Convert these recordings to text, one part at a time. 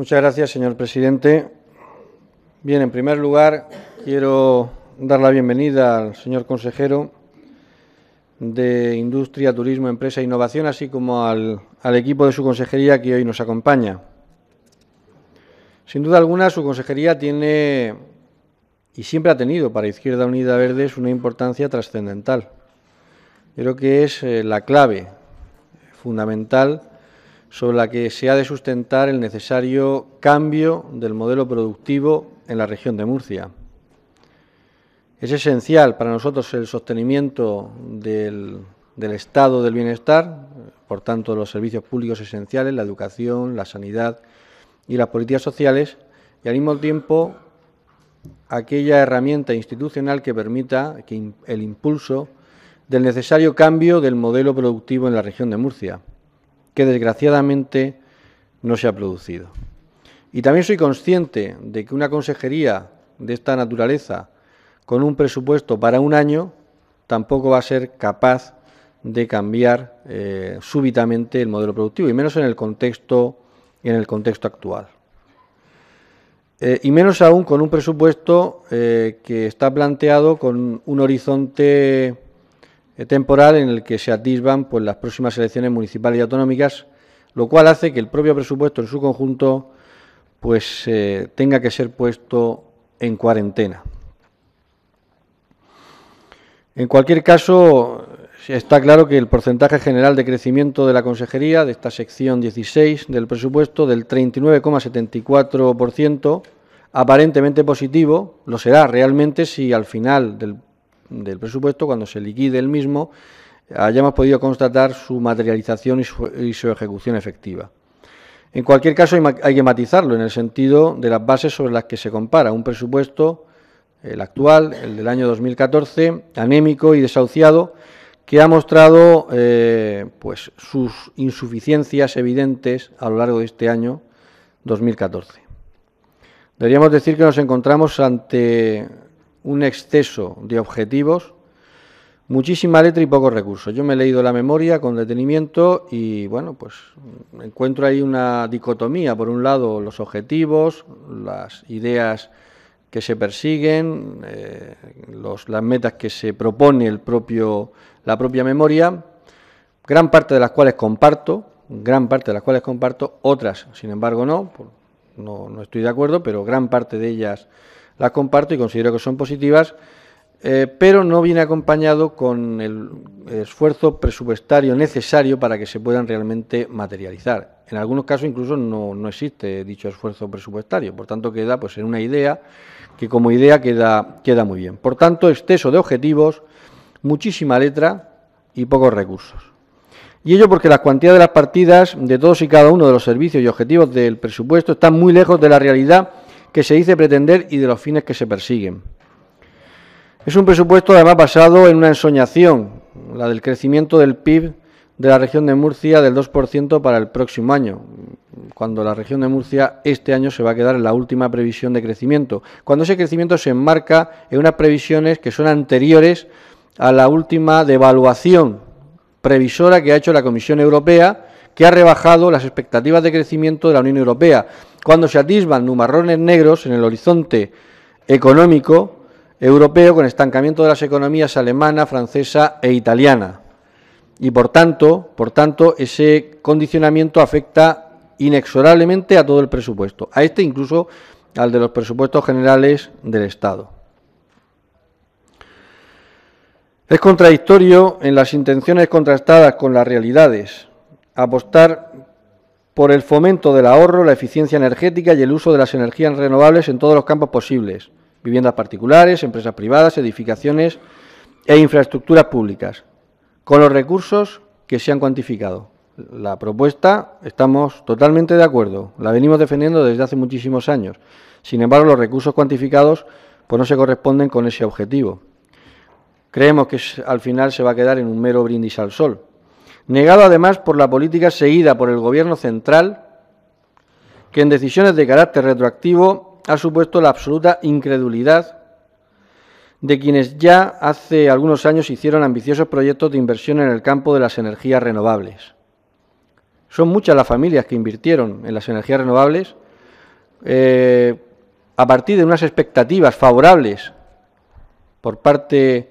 Muchas gracias, señor presidente. Bien, en primer lugar, quiero dar la bienvenida al señor consejero de Industria, Turismo, Empresa e Innovación, así como al, equipo de su consejería que hoy nos acompaña. Sin duda alguna, su consejería tiene y siempre ha tenido para Izquierda Unida Verdes una importancia trascendental. Creo que es eh, la clave fundamental sobre la que se ha de sustentar el necesario cambio del modelo productivo en la región de Murcia. Es esencial para nosotros el sostenimiento del, estado del bienestar, por tanto los servicios públicos esenciales, la educación, la sanidad y las políticas sociales, y al mismo tiempo aquella herramienta institucional que permita el impulso del necesario cambio del modelo productivo en la región de Murcia que desgraciadamente no se ha producido. Y también soy consciente de que una consejería de esta naturaleza, con un presupuesto para un año, tampoco va a ser capaz de cambiar eh, súbitamente el modelo productivo, y menos en el contexto, en el contexto actual. Eh, y menos aún con un presupuesto eh, que está planteado con un horizonte eh, temporal en el que se atisban pues, las próximas elecciones municipales y autonómicas, lo cual hace que el propio presupuesto en su conjunto pues, eh, tenga que ser puesto en cuarentena. En cualquier caso, eh, está claro que el porcentaje general de crecimiento de la Consejería, de esta sección 16 del presupuesto, del 39,74%, aparentemente positivo, lo será realmente si al final del del presupuesto, cuando se liquide el mismo, hayamos podido constatar su materialización y su, ejecución efectiva. En cualquier caso, hay, que matizarlo en el sentido de las bases sobre las que se compara un presupuesto, el actual, el del año 2014, anémico y desahuciado, que ha mostrado eh, pues, sus insuficiencias evidentes a lo largo de este año 2014. Deberíamos decir que nos encontramos ante un exceso de objetivos, muchísima letra y pocos recursos. Yo me he leído la memoria con detenimiento y bueno, pues encuentro ahí una dicotomía. Por un lado, los objetivos, las ideas que se persiguen, eh, los, las metas que se propone el propio, la propia memoria, gran parte de las cuales comparto, gran parte de las cuales comparto, otras, sin embargo, no, no, no estoy de acuerdo, pero gran parte de ellas las comparto y considero que son positivas, eh, pero no viene acompañado con el esfuerzo presupuestario necesario para que se puedan realmente materializar. En algunos casos incluso no, existe dicho esfuerzo presupuestario, por tanto queda pues en una idea que como idea queda, queda muy bien. Por tanto, exceso de objetivos, muchísima letra y pocos recursos. Y ello porque las cuantías de las partidas de todos y cada uno de los servicios y objetivos del presupuesto están muy lejos de la realidad que se dice pretender y de los fines que se persiguen. Es un presupuesto además basado en una ensoñación, la del crecimiento del PIB de la región de Murcia del 2% para el próximo año, cuando la región de Murcia este año se va a quedar en la última previsión de crecimiento, cuando ese crecimiento se enmarca en unas previsiones que son anteriores a la última devaluación previsora que ha hecho la Comisión Europea que ha rebajado las expectativas de crecimiento de la Unión Europea, cuando se atisban numarrones negros en el horizonte económico europeo con estancamiento de las economías alemana, francesa e italiana. Y por tanto, por tanto, ese condicionamiento afecta inexorablemente a todo el presupuesto, a este incluso al de los presupuestos generales del Estado. Es contradictorio en las intenciones contrastadas con las realidades apostar por el fomento del ahorro, la eficiencia energética y el uso de las energías renovables en todos los campos posibles, viviendas particulares, empresas privadas, edificaciones e infraestructuras públicas, con los recursos que se han cuantificado. La propuesta estamos totalmente de acuerdo, la venimos defendiendo desde hace muchísimos años. Sin embargo, los recursos cuantificados pues no se corresponden con ese objetivo. Creemos que al final se va a quedar en un mero brindis al sol negado además por la política seguida por el Gobierno central, que en decisiones de carácter retroactivo ha supuesto la absoluta incredulidad de quienes ya hace algunos años hicieron ambiciosos proyectos de inversión en el campo de las energías renovables. Son muchas las familias que invirtieron en las energías renovables eh, a partir de unas expectativas favorables por parte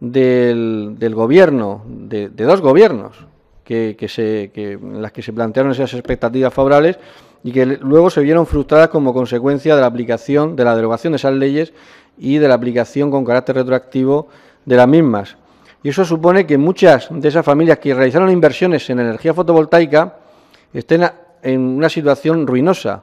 del, gobierno, de dos gobiernos, que, se, las que se plantearon esas expectativas favorables y que luego se vieron frustradas como consecuencia de la aplicación, de la derogación de esas leyes y de la aplicación con carácter retroactivo de las mismas. Y eso supone que muchas de esas familias que realizaron inversiones en energía fotovoltaica estén en una situación ruinosa,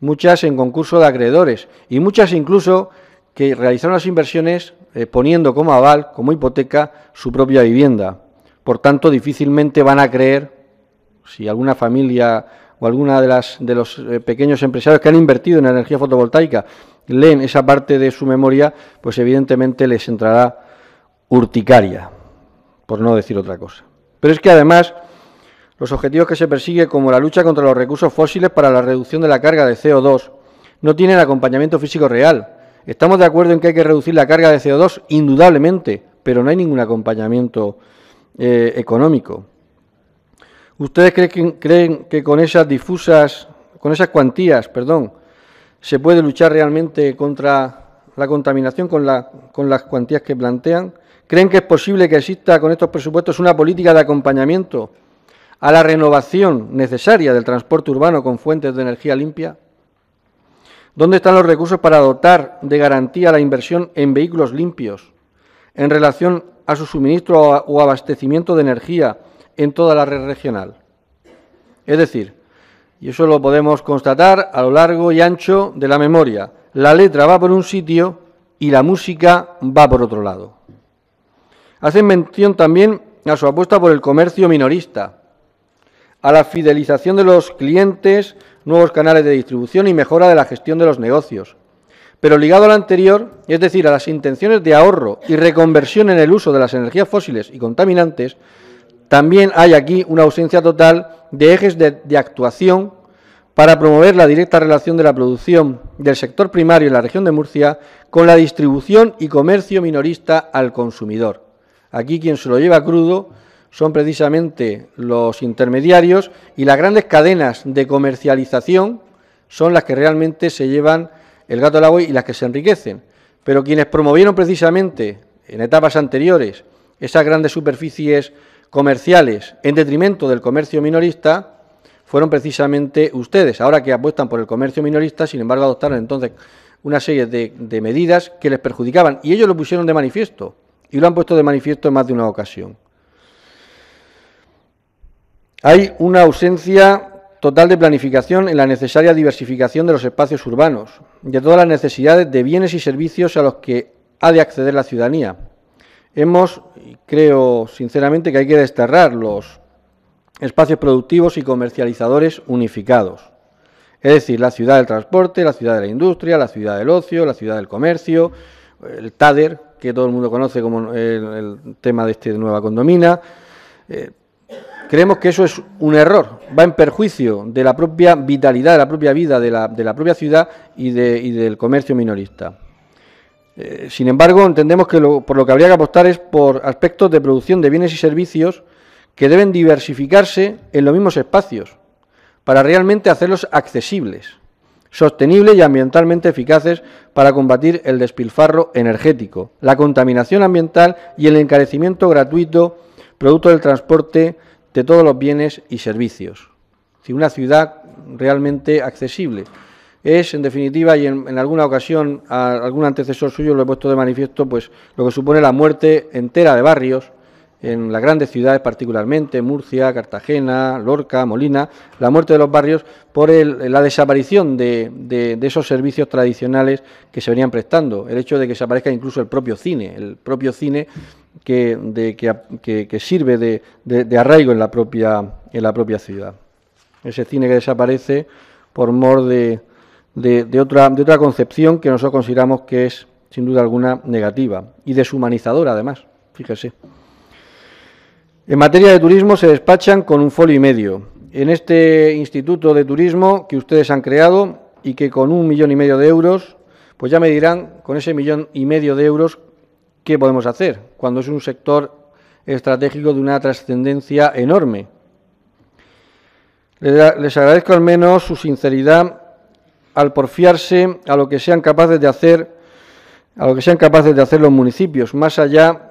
muchas en concurso de acreedores y muchas incluso que realizaron las inversiones eh, poniendo como aval, como hipoteca, su propia vivienda. Por tanto, difícilmente van a creer, si alguna familia o alguna de, las, de los eh, pequeños empresarios que han invertido en energía fotovoltaica leen esa parte de su memoria, pues evidentemente les entrará urticaria, por no decir otra cosa. Pero es que además los objetivos que se persigue, como la lucha contra los recursos fósiles para la reducción de la carga de CO2, no tienen acompañamiento físico real. Estamos de acuerdo en que hay que reducir la carga de CO2, indudablemente, pero no hay ningún acompañamiento eh, económico. ¿Ustedes creen que, con esas difusas, con esas cuantías, perdón, se puede luchar realmente contra la contaminación con, con las cuantías que plantean? ¿Creen que es posible que exista con estos presupuestos una política de acompañamiento a la renovación necesaria del transporte urbano con fuentes de energía limpia? ¿Dónde están los recursos para dotar de garantía la inversión en vehículos limpios en relación a su suministro o abastecimiento de energía en toda la red regional. Es decir, y eso lo podemos constatar a lo largo y ancho de la memoria, la letra va por un sitio y la música va por otro lado. Hacen mención también a su apuesta por el comercio minorista, a la fidelización de los clientes, nuevos canales de distribución y mejora de la gestión de los negocios, pero ligado a lo anterior, es decir, a las intenciones de ahorro y reconversión en el uso de las energías fósiles y contaminantes, también hay aquí una ausencia total de ejes de, de actuación para promover la directa relación de la producción del sector primario en la región de Murcia con la distribución y comercio minorista al consumidor. Aquí quien se lo lleva crudo son precisamente los intermediarios y las grandes cadenas de comercialización son las que realmente se llevan el gato al agua y las que se enriquecen. Pero quienes promovieron precisamente en etapas anteriores esas grandes superficies comerciales en detrimento del comercio minorista fueron precisamente ustedes. Ahora que apuestan por el comercio minorista, sin embargo, adoptaron entonces una serie de, de medidas que les perjudicaban y ellos lo pusieron de manifiesto y lo han puesto de manifiesto en más de una ocasión. Hay una ausencia total de planificación en la necesaria diversificación de los espacios urbanos, de todas las necesidades de bienes y servicios a los que ha de acceder la ciudadanía. Hemos, creo sinceramente que hay que desterrar los espacios productivos y comercializadores unificados. Es decir, la ciudad del transporte, la ciudad de la industria, la ciudad del ocio, la ciudad del comercio, el TADER, que todo el mundo conoce como el, tema de este Nueva Condomina. Eh, Creemos que eso es un error, va en perjuicio de la propia vitalidad, de la propia vida, de la, propia ciudad y, del comercio minorista. Eh, sin embargo, entendemos que por lo que habría que apostar es por aspectos de producción de bienes y servicios que deben diversificarse en los mismos espacios para realmente hacerlos accesibles, sostenibles y ambientalmente eficaces para combatir el despilfarro energético, la contaminación ambiental y el encarecimiento gratuito producto del transporte de todos los bienes y servicios. Si una ciudad realmente accesible. Es, en definitiva, y en, alguna ocasión a algún antecesor suyo lo he puesto de manifiesto, pues lo que supone la muerte entera de barrios, en las grandes ciudades particularmente, Murcia, Cartagena, Lorca, Molina, la muerte de los barrios por la desaparición de, esos servicios tradicionales que se venían prestando, el hecho de que se aparezca incluso el propio cine, el propio cine que, de, que, sirve de, arraigo en la, propia, en la propia ciudad. Ese cine que desaparece por mor de, otra, de otra concepción que nosotros consideramos que es, sin duda alguna, negativa y deshumanizadora, además. Fíjese. En materia de turismo se despachan con un folio y medio. En este instituto de turismo que ustedes han creado y que con un millón y medio de euros, pues ya me dirán con ese millón y medio de euros ¿qué podemos hacer cuando es un sector estratégico de una trascendencia enorme? Les agradezco al menos su sinceridad al porfiarse a lo que sean capaces de hacer, a lo que sean capaces de hacer los municipios, más allá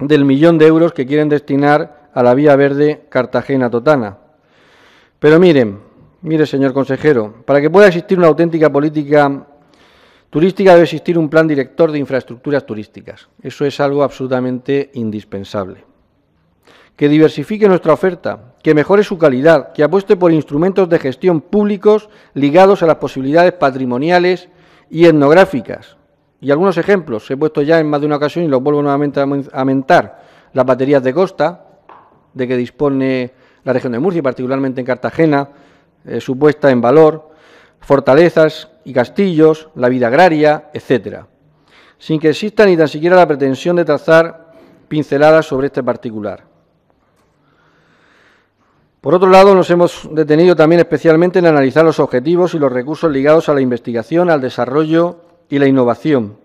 del millón de euros que quieren destinar a la vía verde Cartagena-Totana. Pero miren, mire señor consejero, para que pueda existir una auténtica política turística debe existir un plan director de infraestructuras turísticas. Eso es algo absolutamente indispensable. Que diversifique nuestra oferta, que mejore su calidad, que apueste por instrumentos de gestión públicos ligados a las posibilidades patrimoniales y etnográficas. Y algunos ejemplos, he puesto ya en más de una ocasión y los vuelvo nuevamente a mentar. Las baterías de costa, de que dispone la región de Murcia, particularmente en Cartagena, eh, su puesta en valor, fortalezas y castillos, la vida agraria, etcétera, sin que exista ni tan siquiera la pretensión de trazar pinceladas sobre este particular. Por otro lado, nos hemos detenido también especialmente en analizar los objetivos y los recursos ligados a la investigación, al desarrollo y la innovación.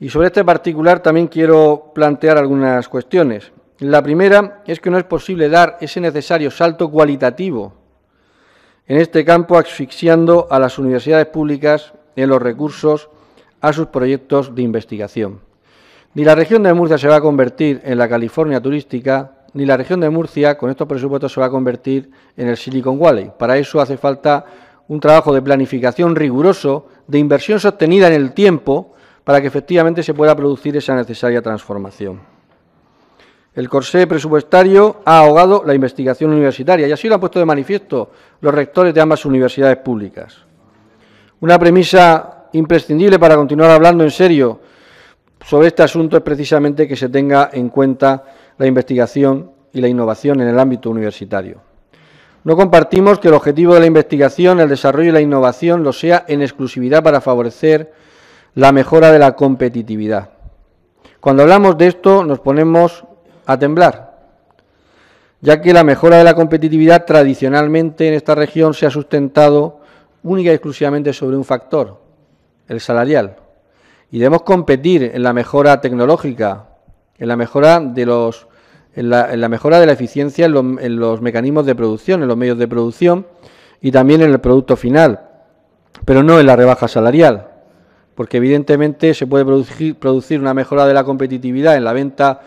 Y sobre este particular también quiero plantear algunas cuestiones. La primera es que no es posible dar ese necesario salto cualitativo en este campo asfixiando a las universidades públicas en los recursos a sus proyectos de investigación. Ni la región de Murcia se va a convertir en la California turística, ni la región de Murcia con estos presupuestos se va a convertir en el Silicon Valley. Para eso hace falta un trabajo de planificación riguroso, de inversión sostenida en el tiempo, para que efectivamente se pueda producir esa necesaria transformación. El corsé presupuestario ha ahogado la investigación universitaria y así lo han puesto de manifiesto los rectores de ambas universidades públicas. Una premisa imprescindible para continuar hablando en serio sobre este asunto es precisamente que se tenga en cuenta la investigación y la innovación en el ámbito universitario. No compartimos que el objetivo de la investigación, el desarrollo y la innovación lo sea en exclusividad para favorecer la mejora de la competitividad. Cuando hablamos de esto nos ponemos a temblar, ya que la mejora de la competitividad tradicionalmente en esta región se ha sustentado única y exclusivamente sobre un factor, el salarial. Y debemos competir en la mejora tecnológica, en la mejora de los en la, mejora de la eficiencia en los, mecanismos de producción, en los medios de producción y también en el producto final, pero no en la rebaja salarial, porque evidentemente se puede producir una mejora de la competitividad en la venta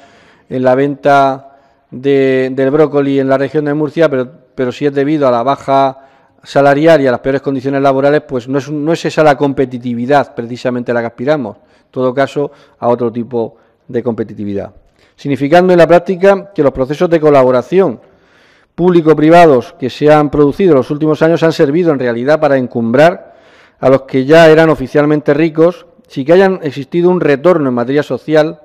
en la venta del brócoli en la región de Murcia, pero, si es debido a la baja salarial y a las peores condiciones laborales, pues no es, no es esa la competitividad precisamente a la que aspiramos, en todo caso a otro tipo de competitividad. Significando en la práctica que los procesos de colaboración público-privados que se han producido en los últimos años han servido en realidad para encumbrar a los que ya eran oficialmente ricos, si que hayan existido un retorno en materia social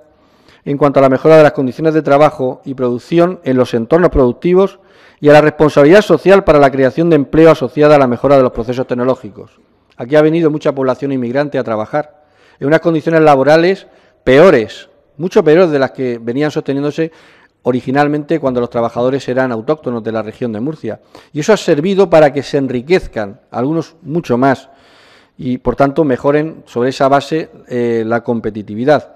en cuanto a la mejora de las condiciones de trabajo y producción en los entornos productivos y a la responsabilidad social para la creación de empleo asociada a la mejora de los procesos tecnológicos. Aquí ha venido mucha población inmigrante a trabajar en unas condiciones laborales peores, mucho peores de las que venían sosteniéndose originalmente cuando los trabajadores eran autóctonos de la región de Murcia. Y eso ha servido para que se enriquezcan, algunos mucho más, y por tanto mejoren sobre esa base eh, la competitividad.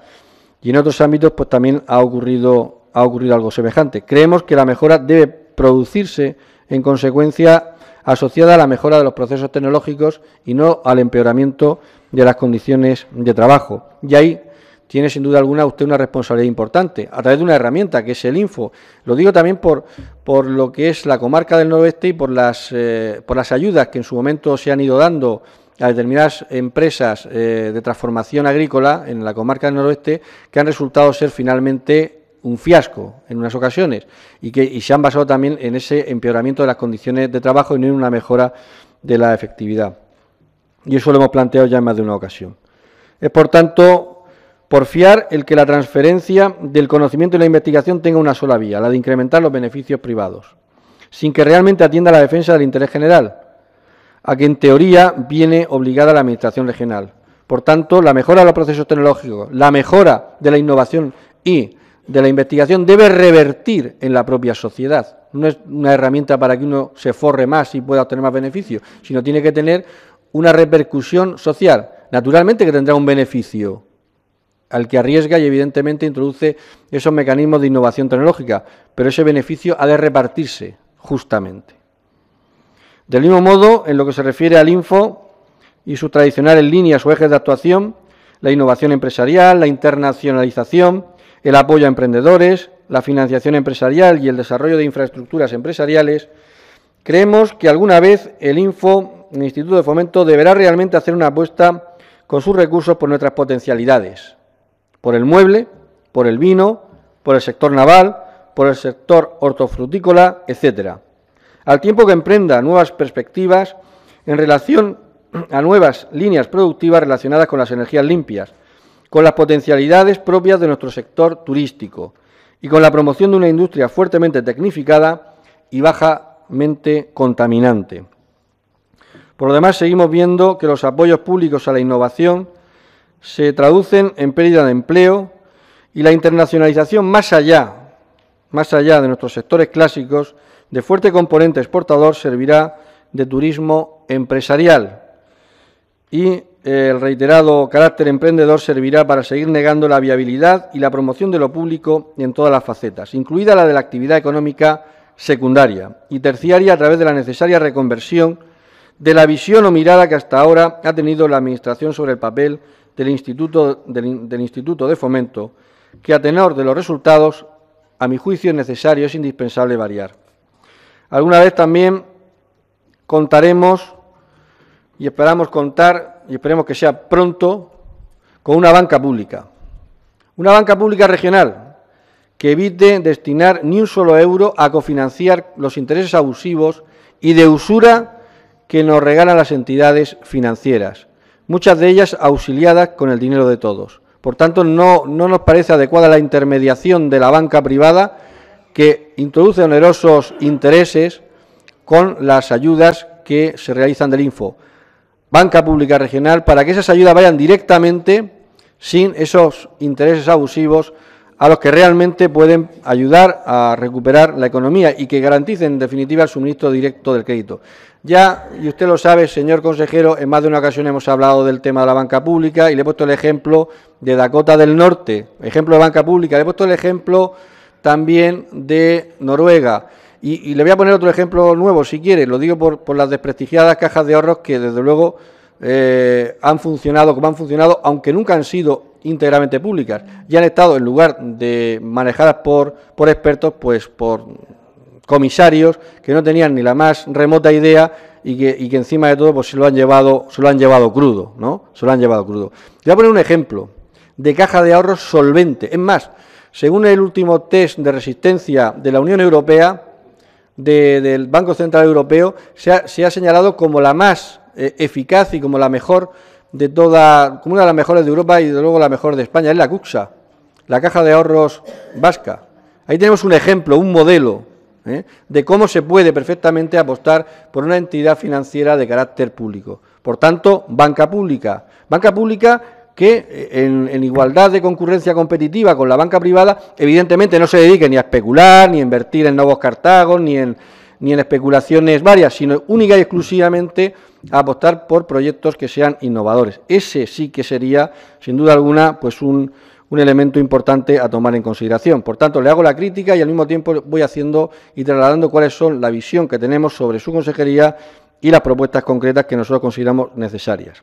Y en otros ámbitos pues también ha ocurrido, algo semejante. Creemos que la mejora debe producirse en consecuencia asociada a la mejora de los procesos tecnológicos y no al empeoramiento de las condiciones de trabajo. Y ahí tiene sin duda alguna usted una responsabilidad importante a través de una herramienta que es el Info. Lo digo también por, lo que es la comarca del noroeste y eh, por las ayudas que en su momento se han ido dando a determinadas empresas eh, de transformación agrícola en la comarca del noroeste que han resultado ser finalmente un fiasco en unas ocasiones y que se han basado también en ese empeoramiento de las condiciones de trabajo y no en una mejora de la efectividad. Y eso lo hemos planteado ya en más de una ocasión. Es por tanto porfiar el que la transferencia del conocimiento y la investigación tenga una sola vía, la de incrementar los beneficios privados, sin que realmente atienda a la defensa del interés general, a que en teoría viene obligada la Administración regional. Por tanto, la mejora de los procesos tecnológicos, la mejora de la innovación y de la investigación debe revertir en la propia sociedad. No es una herramienta para que uno se forre más y pueda obtener más beneficios, sino tiene que tener una repercusión social. Naturalmente que tendrá un beneficio al que arriesga y evidentemente introduce esos mecanismos de innovación tecnológica, pero ese beneficio ha de repartirse justamente. Del mismo modo, en lo que se refiere al info y sus tradicionales líneas o ejes de actuación, la innovación empresarial, la internacionalización, el apoyo a emprendedores, la financiación empresarial y el desarrollo de infraestructuras empresariales, creemos que alguna vez el Info, el Instituto de Fomento, deberá realmente hacer una apuesta con sus recursos por nuestras potencialidades, por el mueble, por el vino, por el sector naval, por el sector hortofrutícola, etcétera al tiempo que emprenda nuevas perspectivas en relación a nuevas líneas productivas relacionadas con las energías limpias, con las potencialidades propias de nuestro sector turístico y con la promoción de una industria fuertemente tecnificada y bajamente contaminante. Por lo demás, seguimos viendo que los apoyos públicos a la innovación se traducen en pérdida de empleo y la internacionalización más allá, más allá de nuestros sectores clásicos de fuerte componente exportador servirá de turismo empresarial y eh, el reiterado carácter emprendedor servirá para seguir negando la viabilidad y la promoción de lo público en todas las facetas, incluida la de la actividad económica secundaria y terciaria a través de la necesaria reconversión de la visión o mirada que hasta ahora ha tenido la Administración sobre el papel del Instituto, de Fomento, que a tenor de los resultados, a mi juicio es necesario, es indispensable variar. Alguna vez también contaremos y esperamos contar, y esperemos que sea pronto, con una banca pública. Una banca pública regional que evite destinar ni un solo euro a cofinanciar los intereses abusivos y de usura que nos regalan las entidades financieras, muchas de ellas auxiliadas con el dinero de todos. Por tanto, no, no nos parece adecuada la intermediación de la banca privada que introduce onerosos intereses con las ayudas que se realizan del Info. Banca Pública Regional, para que esas ayudas vayan directamente sin esos intereses abusivos a los que realmente pueden ayudar a recuperar la economía y que garanticen en definitiva el suministro directo del crédito. Ya, y usted lo sabe, señor consejero, en más de una ocasión hemos hablado del tema de la banca pública y le he puesto el ejemplo de Dakota del Norte, ejemplo de banca pública, le he puesto el ejemplo también de Noruega. Y, le voy a poner otro ejemplo nuevo, si quiere, lo digo por, las desprestigiadas cajas de ahorros que, desde luego, eh, han funcionado como han funcionado, aunque nunca han sido íntegramente públicas. Y han estado, en lugar de manejadas por, expertos, pues por comisarios que no tenían ni la más remota idea y que, y que encima de todo pues se lo han llevado se lo han llevado crudo no se lo han llevado crudo voy a poner un ejemplo de caja de ahorros solvente es más según el último test de resistencia de la Unión Europea, del Banco Central Europeo, se ha, señalado como la más eh, eficaz y como la mejor de toda, como una de las mejores de Europa y desde luego la mejor de España, es la CUXA, la Caja de Ahorros Vasca. Ahí tenemos un ejemplo, un modelo ¿eh? de cómo se puede perfectamente apostar por una entidad financiera de carácter público. Por tanto, banca pública. Banca pública que eh, en, igualdad de concurrencia competitiva con la banca privada, evidentemente no se dedique ni a especular, ni a invertir en nuevos cartagos, ni en, ni en especulaciones varias, sino única y exclusivamente a apostar por proyectos que sean innovadores. Ese sí que sería, sin duda alguna, pues un, un elemento importante a tomar en consideración. Por tanto, le hago la crítica y al mismo tiempo voy haciendo y trasladando cuáles son la visión que tenemos sobre su consejería y las propuestas concretas que nosotros consideramos necesarias.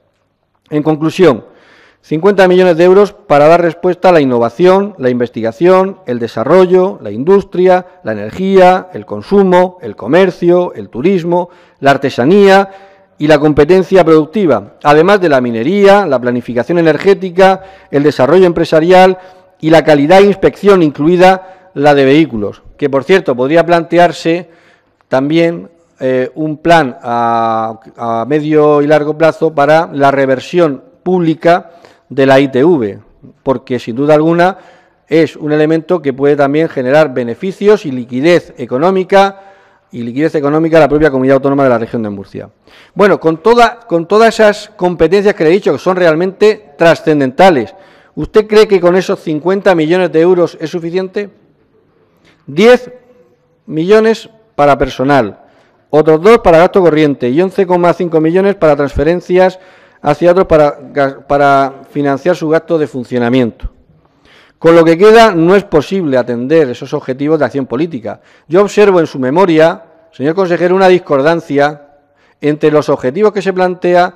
En conclusión, 50 millones de euros para dar respuesta a la innovación, la investigación, el desarrollo, la industria, la energía, el consumo, el comercio, el turismo, la artesanía y la competencia productiva, además de la minería, la planificación energética, el desarrollo empresarial y la calidad de inspección, incluida la de vehículos, que por cierto podría plantearse también eh, un plan a medio y largo plazo para la reversión pública de la ITV, porque sin duda alguna es un elemento que puede también generar beneficios y liquidez económica y liquidez económica a la propia comunidad autónoma de la región de Murcia. Bueno, con, con todas esas competencias que le he dicho que son realmente trascendentales, ¿usted cree que con esos 50 millones de euros es suficiente? 10 millones para personal, otros dos para gasto corriente y 11,5 millones para transferencias hacia otros para, financiar su gasto de funcionamiento. Con lo que queda, no es posible atender esos objetivos de acción política. Yo observo en su memoria, señor consejero, una discordancia entre los objetivos que se plantea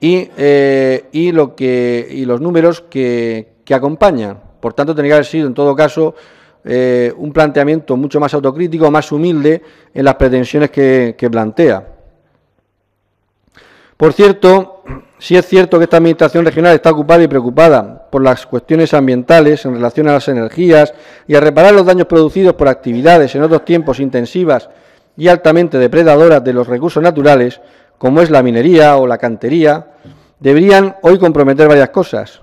y, eh, lo que, los números que, acompañan. Por tanto, tendría que haber sido, en todo caso, eh, un planteamiento mucho más autocrítico, más humilde en las pretensiones que plantea. Por cierto, si es cierto que esta Administración regional está ocupada y preocupada por las cuestiones ambientales en relación a las energías y a reparar los daños producidos por actividades en otros tiempos intensivas y altamente depredadoras de los recursos naturales, como es la minería o la cantería, deberían hoy comprometer varias cosas.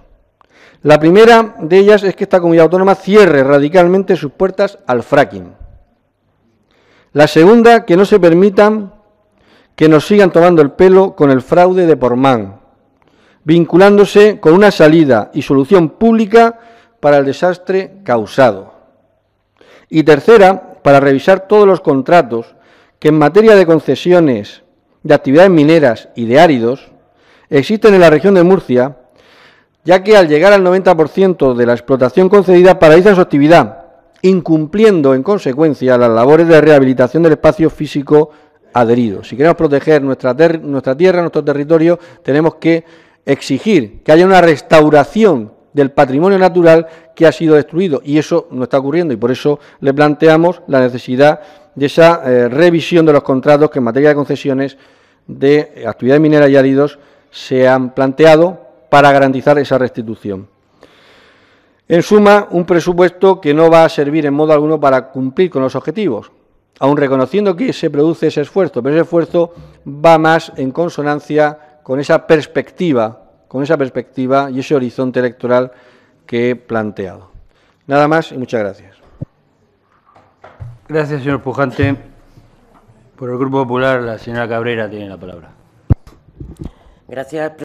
La primera de ellas es que esta comunidad autónoma cierre radicalmente sus puertas al fracking. La segunda, que no se permitan que nos sigan tomando el pelo con el fraude de Pormán vinculándose con una salida y solución pública para el desastre causado. Y tercera, para revisar todos los contratos que en materia de concesiones de actividades mineras y de áridos existen en la región de Murcia, ya que al llegar al 90% de la explotación concedida paraliza su actividad, incumpliendo en consecuencia las labores de rehabilitación del espacio físico adherido. Si queremos proteger nuestra, nuestra tierra, nuestro territorio, tenemos que exigir que haya una restauración del patrimonio natural que ha sido destruido. Y eso no está ocurriendo y por eso le planteamos la necesidad de esa eh, revisión de los contratos que en materia de concesiones de actividades minera y adidos, se han planteado para garantizar esa restitución. En suma, un presupuesto que no va a servir en modo alguno para cumplir con los objetivos, aun reconociendo que se produce ese esfuerzo, pero ese esfuerzo va más en consonancia con esa perspectiva, con esa perspectiva y ese horizonte electoral que he planteado. Nada más y muchas gracias. Gracias, señor Pujante. Por el Grupo Popular, la señora Cabrera tiene la palabra. Gracias.